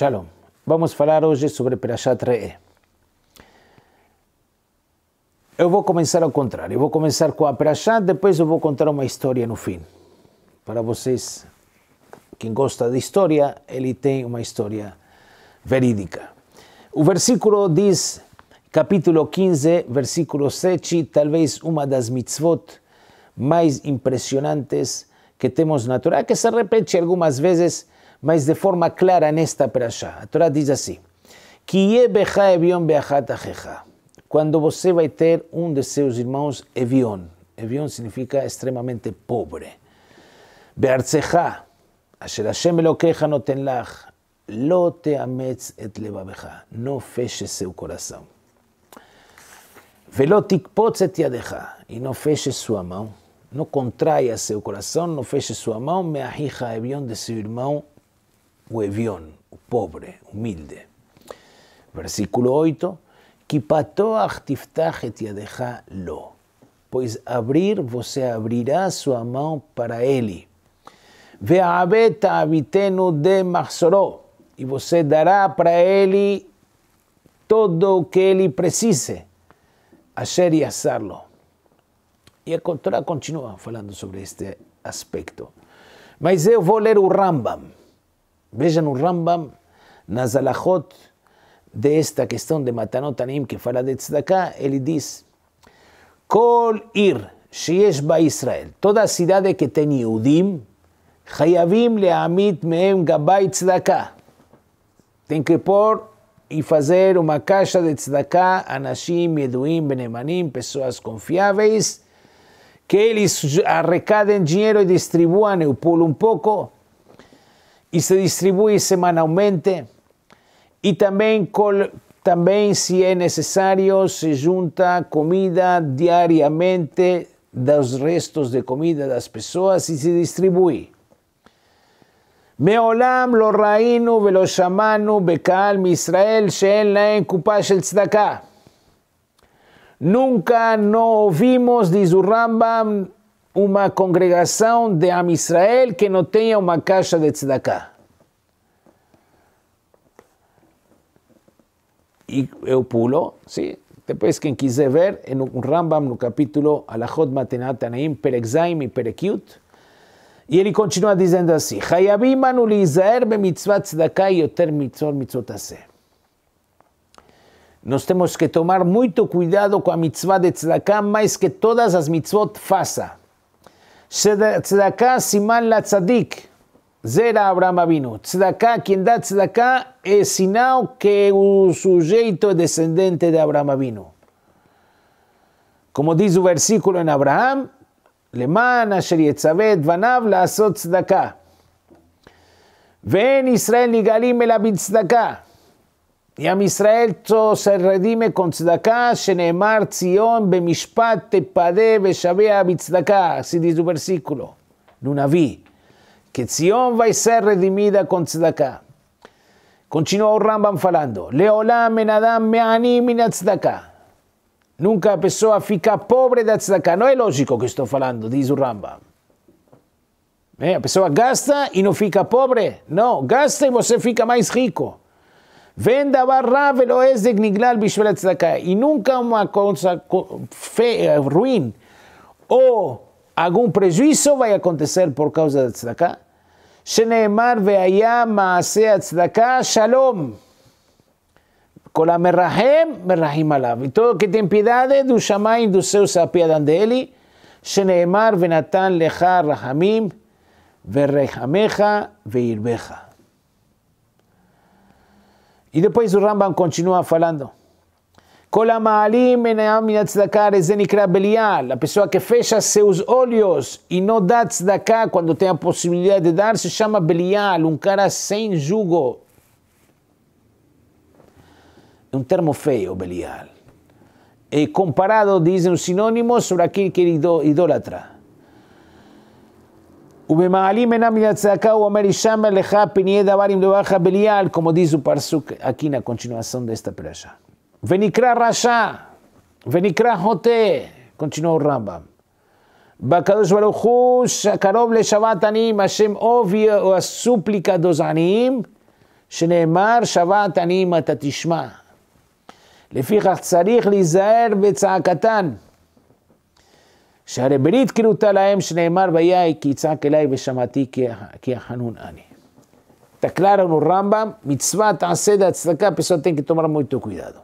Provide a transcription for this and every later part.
Shalom. Vamos falar hoje sobre Perashat Re'e. Eu vou começar ao contrário. Eu vou começar com a Perashat, depois eu vou contar uma história no fim. Para vocês, quem gosta de história, ele tem uma história verídica. O versículo diz, capítulo 15, versículo 7, talvez uma das mitzvot mais impressionantes que temos na Torá, que se repete algumas vezes mas de forma clara nesta paraxá. A Torá diz assim: quando você vai ter um de seus irmãos Evion. Evion significa extremamente pobre. Be'artzecha, asher Hashem Elokecha noten lach, lo teametz et levavecha. Não feche seu coração. Velo tikpotz et yadecha. E não feche sua mão. Não contraia seu coração, não feche sua mão. Me'ahicha Evion de seu irmão o evião o pobre, humilde. Versículo 8: Kipatoach tiftach et yadecha lo. Pois abrir, você abrirá sua mão para ele. Ve'abeta habitenu de marçoró E você dará para ele todo o que ele precise. Asher e assarlo. E a Torá continua falando sobre este aspecto. Mas eu vou ler o Rambam. Vejam o Rambam nas alahot desta questão de Matanotanim, que fala de Tzedakah, ele diz: Kol ir sheyesh ba Israel, toda cidade que tem Yehudim, Hayavim le'amit me'em gabai tzedakah. Tem que pôr e fazer uma caixa de tzedakah anashim, yeduim, benemanim, pessoas confiáveis, que eles arrecadem dinheiro e distribuam, eu pulo um pouco, y se distribuye semanalmente y también, también si es necesario se junta comida diariamente los restos de comida de las personas y se distribuye. Israel laen el Nunca no vimos, dice Rambam, uma congregação de Am Israel que não tenha uma caixa de tzedakah. E eu pulo, sim. Depois, quem quiser ver, é no Rambam, no capítulo Alachot Matenat Tanaim, Perexaim e Perekiut. E ele continua dizendo assim, Hayabim anu liizaer bemitzvah tzedakah yoter mitzvot mitzvot aseh. Nós temos que tomar muito cuidado com a mitzvah de tzedakah, mais que todas as mitzvot faça. Tzedakah Simán la Tzadik. Zera Abraham Avinu. Tzedakah, quien da Tzedakah, es Sinao que sujeto descendente de Abraham Avinu. Como dice el versículo en Abraham, Lemán, Asher Yetzabet, Vanav, la Tzedakah. Ven Israel y Galim, la Tzedakah. E a Israel todo se redime con tzedakah, shenemar tzion bemishpat tepade beshabea bitzdakah. Se diz o versículo, Nunaví, que Tzion vai ser redimida com tzedakah. Continua o Rambam falando, Leolam enadam meani min tzedakah. Nunca a eh, pessoa fica pobre da tzedakah. Não é lógico que estou falando, diz o Rambam. É, a pessoa gasta e não fica pobre? Não, gasta e você fica mais rico. ואין דבר רע ולא עזק נגלל בשביל הצדקה. אינון nunca una רואין, או אגום פרז'ויסו והיה קונטסר פורקאוזה הצדקה, שנאמר, והיה מעשה הצדקה שלום. כל המרחם, מרחים עליו. איתו כתן פידדה דו שמיים דו סאוס אדן דאלי, שנאמר, ונתן לך רחמים, ורחמך וירבך. E depois o Rambam continua falando. A pessoa que fecha seus olhos e não dá tzedakah quando tem a possibilidade de dar, se chama Belial, um cara sem jugo. É um termo feio, Belial. É comparado, dizem os sinônimos, sobre aquele que é idólatra. ובמעלים אינם מן הצעקה, הוא אומר, אישם לך פני דבר עם דברך בליעל, קומודיזו פרסוק אקינא קונצ'ינואסון דסטה פרשה. ונקרא רשע, ונקרא חוטא, קונצ'ינואו רמב״ם. בקדוש ברוך הוא, קרוב לשבת עניים, השם עובי או הסופליקה דוז עניים, שנאמר, שבת עניים אתה תשמע. לפיכך צריך להיזהר בצעקתן. שהרי ברית כרותה להם שנאמר ויהי כי יצעק אליי ושמעתי כי hanun ani. Está no Rambam, mitzvah, taceda, etc. A pessoa tem que tomar muito cuidado.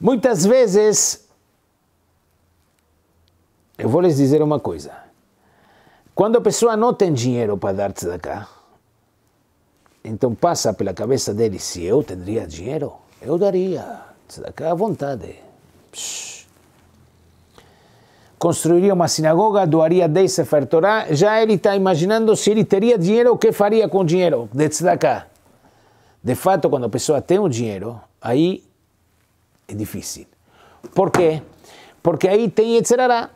Muitas vezes, eu vou lhes dizer uma coisa. Quando a pessoa não tem dinheiro para dar tzedakah, então passa pela cabeça dele, se eu teria dinheiro, eu daria tzedakah à vontade. Psh construiria uma sinagoga, doaria 10 Sefer Torah, já ele está imaginando se ele teria dinheiro, o que faria com o dinheiro de tzedakah. De fato, quando a pessoa tem o dinheiro, aí é difícil. Por quê? Porque aí tem Yetzerará.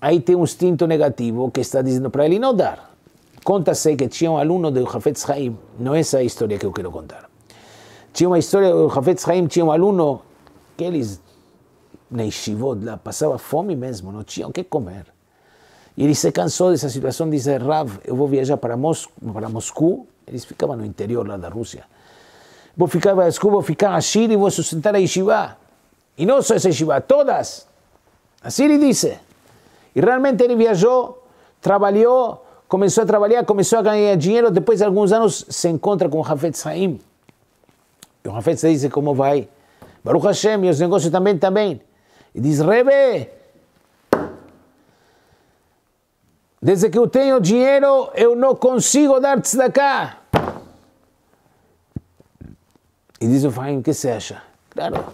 Aí tem um instinto negativo que está dizendo para ele não dar. Conta-se que tinha um aluno do Hafetz Haim. Não é essa a história que eu quero contar. Tinha uma história, o Hafetz Haim tinha um aluno que eles na Ishivod, lá, passava fome mesmo, não tinha o que comer. E ele se cansou dessa situação, disse, Rav, eu vou viajar para, Mos para Moscou, eles ficavam no interior lá da Rússia, vou ficar para Moscou, vou ficar a Chile e vou sustentar a Ishivá. E não só essa Ishivá, todas. Assim ele disse. E realmente ele viajou, trabalhou, começou a trabalhar, começou a ganhar dinheiro, depois de alguns anos se encontra com o Hafetz Saim. E o Hafetz diz como vai? Baruch Hashem, e os negócios também, também e diz: Rebe, desde que eu tenho dinheiro, eu não consigo dar te cá." E diz o Fahim: O que você acha? Claro,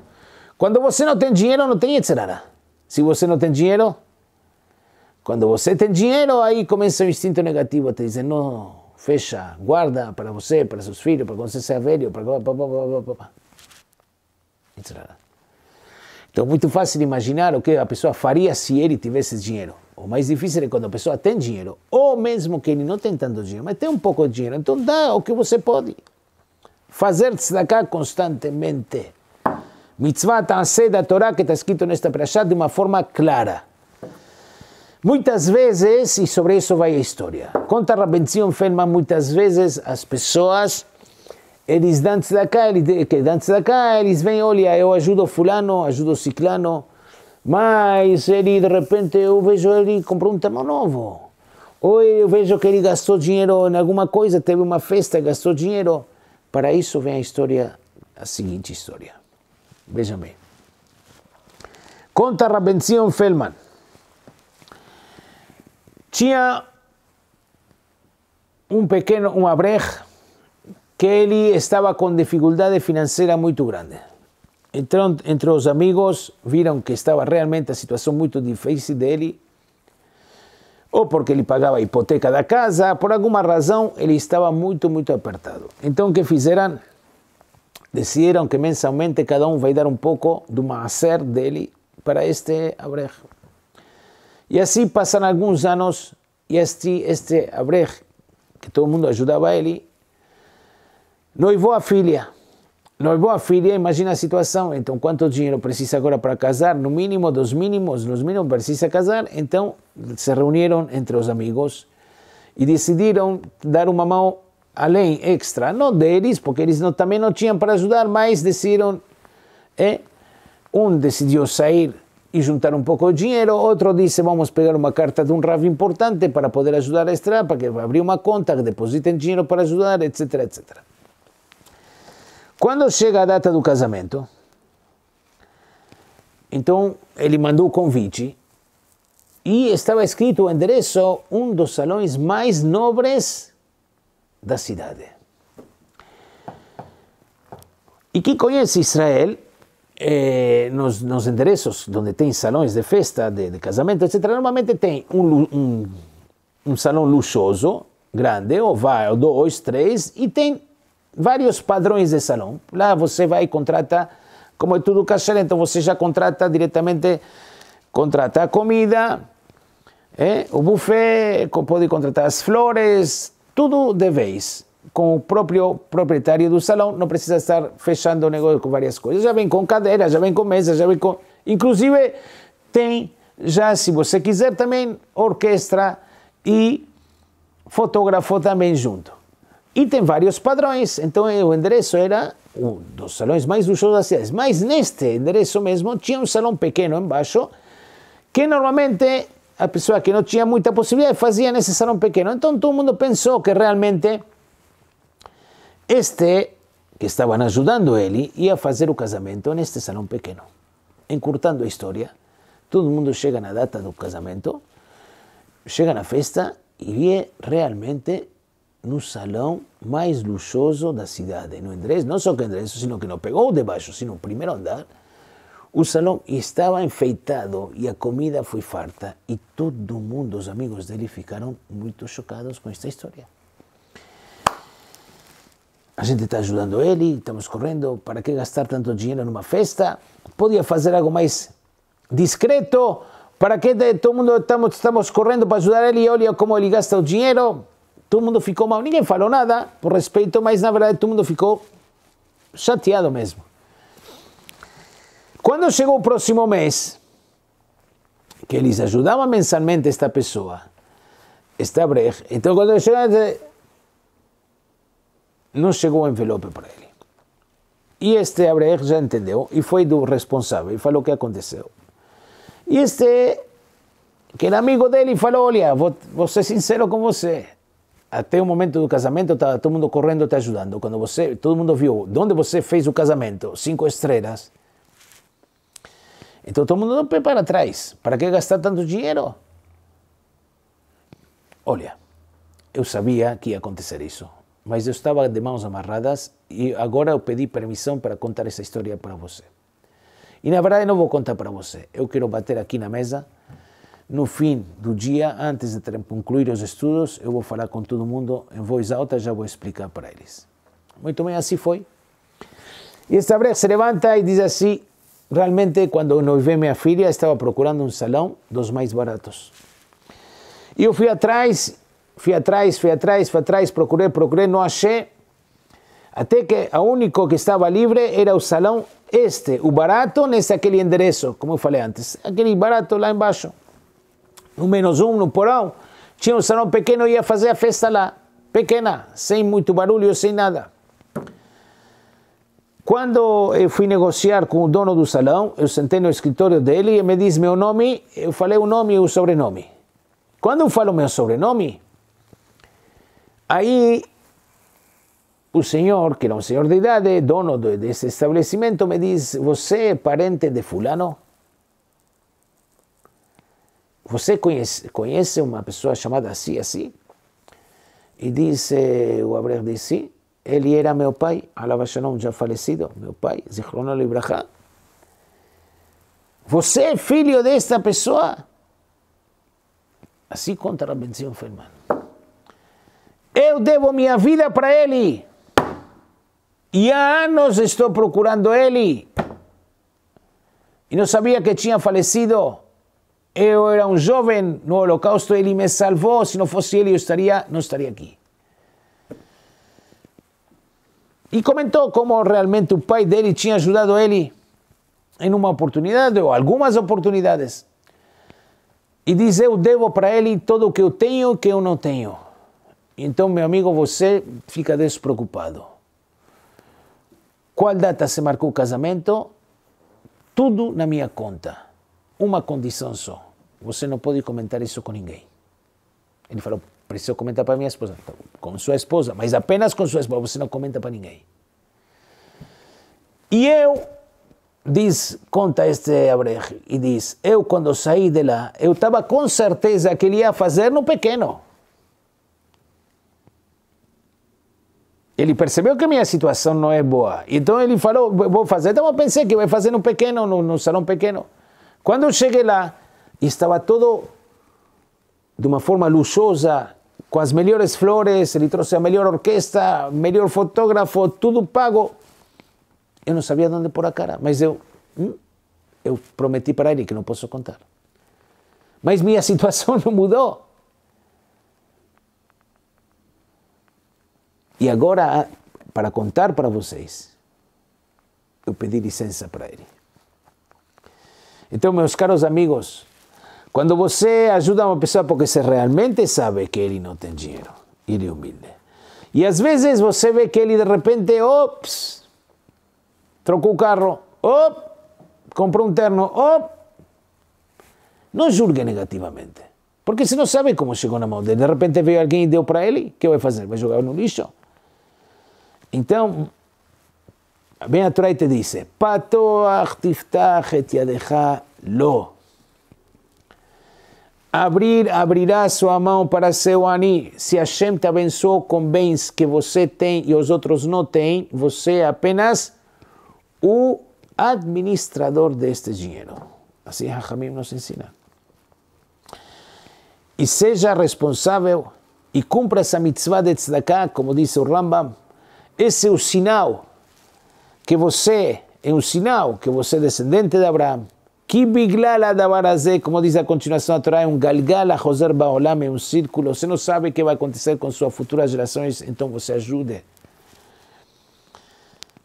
quando você não tem dinheiro, não tem Yetzirah. Se você não tem dinheiro, quando você tem dinheiro, aí começa o instinto negativo a te dizer: Não fecha, guarda para você, para seus filhos, para quando você seja velho, para... Pá, então é muito fácil imaginar o que a pessoa faria se ele tivesse dinheiro. O mais difícil é quando a pessoa tem dinheiro, ou mesmo que ele não tem tanto dinheiro, mas tem um pouco de dinheiro. Então dá o que você pode. Fazer daqui constantemente. Mitzvah Tanseh da Torá, que está escrito nesta praxá, de uma forma clara. Muitas vezes, e sobre isso vai a história, conta Rabben Zion Feldman, muitas vezes as pessoas eles antes da cá, eles, que da cá, eles vêm, olha, eu ajudo fulano, ajudo ciclano, mas ele, de repente, eu vejo ele comprou um tema novo. Ou eu vejo que ele gastou dinheiro em alguma coisa, teve uma festa, gastou dinheiro. Para isso vem a história, a seguinte história. Vejam bem. Conta Rabenzion Feldman. Tinha um pequeno, um abreg, que ele estava com dificuldade financeira muito grande. Então, entre os amigos, viram que estava realmente a situação muito difícil dele, ou porque ele pagava hipoteca da casa, por alguma razão ele estava muito, muito apertado. Então, o que fizeram? Decidiram que mensalmente cada um vai dar um pouco do de dele para este Abrech. E assim passaram alguns anos e este, este Abrech, que todo mundo ajudava ele, Noivou a filha. Noivou a filha, imagina a situação. Então, quanto dinheiro precisa agora para casar? No mínimo, dos mínimos, nos mínimos precisa casar. Então, se reuniram entre os amigos e decidiram dar uma mão além, extra. Não deles, porque eles não, também não tinham para ajudar, mas decidiram. É, um decidiu sair e juntar um pouco de dinheiro, outro disse vamos pegar uma carta de um rave importante para poder ajudar a estrada, para que abrir uma conta, que depositem dinheiro para ajudar, etc, etc. Quando chega a data do casamento, então ele mandou o convite e estava escrito o endereço, um dos salões mais nobres da cidade. E quem conhece Israel, eh, nos, nos, endereços onde tem salões de festa, de, de casamento, etc., normalmente tem um, um, um salão luxuoso, grande, ou vai, ou dois, três, e tem vários padrões de salão. Lá você vai e contrata, como é tudo caseiro, então você já contrata diretamente, contrata a comida, é, o buffet, pode contratar as flores, tudo de vez com o próprio proprietário do salão, não precisa estar fechando o negócio com várias coisas. Já vem com cadeira, já vem com mesa, já vem com. Inclusive, tem já, se você quiser, também orquestra e fotógrafo também junto. Y tem varios padrões, Entonces, el enderezo era um dos salões mais luxuosos da en este neste endereço mesmo un salón pequeño en embaixo, que normalmente a pessoa que não tinha muita possibilidade en ese salón pequeño. Entonces, todo el mundo pensó que realmente este, que estaban estavam ajudando a ia fazer o casamento este salón pequeño. Encurtando a história, todo mundo chega la data do casamento, a la festa y vê realmente no salão mais luxuoso da cidade, no endereço, não só que endereço, sino que não pegou debaixo, baixo, sino no primeiro andar, o salão estava enfeitado e a comida foi farta e todo mundo, os amigos dele, ficaram muito chocados com esta história. A gente está ajudando ele, estamos correndo, para que gastar tanto dinheiro numa festa? Podia fazer algo mais discreto, para que todo mundo estamos, estamos correndo para ajudar ele e olha como ele gasta o dinheiro? todo mundo ficou mal, ninguém falou nada por respeito, mas na verdade todo mundo ficou chateado mesmo. Quando chegou o próximo mês, que eles ajudavam mensalmente esta pessoa, esta breja, então quando chegou, não chegou o envelope para ele. E este Abrecht já entendeu e foi do responsável e falou o que aconteceu. E este, que era amigo dele, falou: Olha, vou, vou ser sincero com você até o momento do casamento tá todo mundo correndo te ajudando. Quando você, todo mundo viu de onde você fez o casamento, cinco estrelas. Então todo mundo não pé para trás. Para que gastar tanto dinheiro? Olha, eu sabia que ia acontecer isso, mas eu estava de mãos amarradas e agora eu pedi permissão para contar essa história para você. E na verdade não vou contar para você. Eu quero bater aqui na mesa no fim do dia, antes de concluir os estudos, eu vou falar com todo mundo em voz alta, já vou explicar para eles. Muito bem, assim foi. E esta breca se levanta e diz assim: realmente, quando noivei minha filha, estava procurando um salão dos mais baratos. E eu fui atrás, fui atrás, fui atrás, fui atrás, procurei, procurei, não achei. Até que o único que estava livre era o salão este, o barato, nesse aquele endereço, como eu falei antes, aquele barato lá embaixo no menos um, no porão, tinha um salão pequeno, ia fazer a festa lá, pequena, sem muito barulho, sem nada. Quando eu eh, fui negociar com o dono do salão, eu sentei no escritório dele e ele me disse meu eh, nome, eu falei o nome e o sobrenome. Quando eu falo meu sobrenome, aí o senhor, que era um senhor de idade, dono desse estabelecimento, me diz: Você é parente de Fulano? você conhece, conhece uma pessoa chamada assim, assim? E disse o Abreu de ele era meu pai, Alava Shalom, já falecido, meu pai, Zichrono Libraha. Você é filho desta pessoa? Assim contra a benção Ferman. Eu devo minha vida para ele. E há anos estou procurando ele. E não sabia que tinha falecido. Eu era um jovem no Holocausto, ele me salvou. Se não fosse ele, eu estaria, não estaria aqui. E comentou como realmente o pai dele tinha ajudado ele em uma oportunidade ou algumas oportunidades. E diz: Eu devo para ele tudo o que eu tenho e que eu não tenho. Então, meu amigo, você fica despreocupado. Qual data se marcou o casamento? Tudo na minha conta. Uma condição só você não pode comentar isso com ninguém. Ele falou, preciso comentar para minha esposa. Então, com sua esposa, mas apenas com sua esposa, você não comenta para ninguém. E eu, diz, conta este Abrech, e diz, eu quando saí de lá, eu estava com certeza que ele ia fazer no pequeno. Ele percebeu que minha situação não é boa. Então ele falou, vou fazer. Então eu pensei que vai fazer no pequeno, no, no salão pequeno. Quando eu cheguei lá, e estava todo de uma forma luxuosa, com as melhores flores, ele trouxe a melhor orquestra, melhor fotógrafo, tudo pago. Eu não sabia onde pôr a cara, mas eu, hum, mm, eu prometi para ele que não posso contar. Mas minha situação não mudou. E agora, para contar para vocês, eu pedi licença para ele. Então, meus caros amigos, Quando ayuda a un pessoa porque se realmente sabe que él no tiene dinero. Y de humilde. Y a veces você ve que él de repente, ops, trocó un carro, op, compró un terno, op. No julgue negativamente. Porque si no sabe cómo llegó na mão dele. De repente alguien alguien e deu para voy a hacer? voy a jugar en un lixo? Então, la a dice, te disse, pato que te deja lo. Abrir, abrirá sua mão para seu ani. Se Hashem te abençoou com bens que você tem e os outros não têm, você é apenas o administrador deste dinheiro. Assim Rahamim nos ensina. E seja responsável e cumpra essa mitzvah de tzedakah, como disse o Rambam. Esse é o sinal que você, é um sinal que você é descendente de Abraão que Biglal Adabarazé, como diz a continuação da Torá, é um galgal, a Roser Baolam, é um círculo. Você não sabe o que vai acontecer com suas futuras gerações, então você ajude.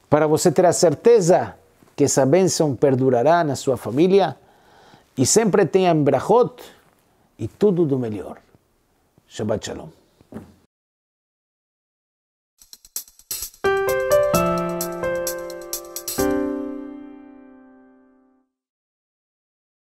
Para você ter a certeza que essa bênção perdurará na sua família e sempre tenha em brachot e tudo do melhor. Shabbat Shalom.